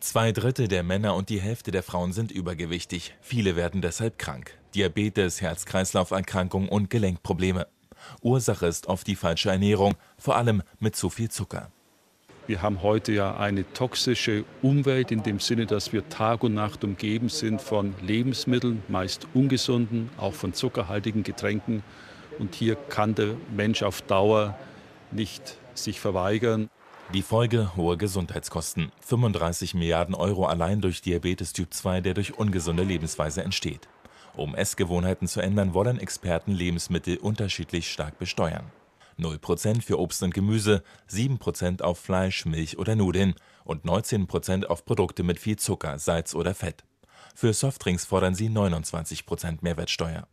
Zwei Drittel der Männer und die Hälfte der Frauen sind übergewichtig. Viele werden deshalb krank. Diabetes, Herz-Kreislauf-Erkrankungen und Gelenkprobleme. Ursache ist oft die falsche Ernährung, vor allem mit zu viel Zucker. Wir haben heute ja eine toxische Umwelt in dem Sinne, dass wir Tag und Nacht umgeben sind von Lebensmitteln, meist ungesunden, auch von zuckerhaltigen Getränken. Und hier kann der Mensch auf Dauer nicht sich verweigern. Die Folge hohe Gesundheitskosten. 35 Milliarden Euro allein durch Diabetes Typ 2, der durch ungesunde Lebensweise entsteht. Um Essgewohnheiten zu ändern, wollen Experten Lebensmittel unterschiedlich stark besteuern. 0% für Obst und Gemüse, 7% auf Fleisch, Milch oder Nudeln und 19% auf Produkte mit viel Zucker, Salz oder Fett. Für Softdrinks fordern sie 29% Mehrwertsteuer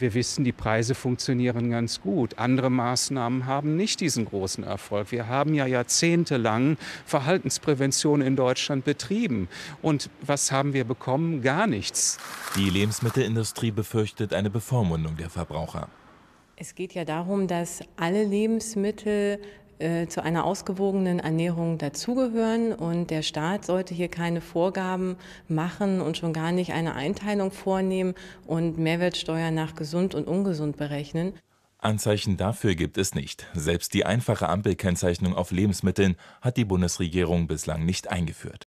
wir wissen, die Preise funktionieren ganz gut. Andere Maßnahmen haben nicht diesen großen Erfolg. Wir haben ja jahrzehntelang Verhaltensprävention in Deutschland betrieben. Und was haben wir bekommen? Gar nichts. Die Lebensmittelindustrie befürchtet eine Bevormundung der Verbraucher. Es geht ja darum, dass alle Lebensmittel äh, zu einer ausgewogenen Ernährung dazugehören und der Staat sollte hier keine Vorgaben machen und schon gar nicht eine Einteilung vornehmen und Mehrwertsteuer nach gesund und ungesund berechnen. Anzeichen dafür gibt es nicht. Selbst die einfache Ampelkennzeichnung auf Lebensmitteln hat die Bundesregierung bislang nicht eingeführt.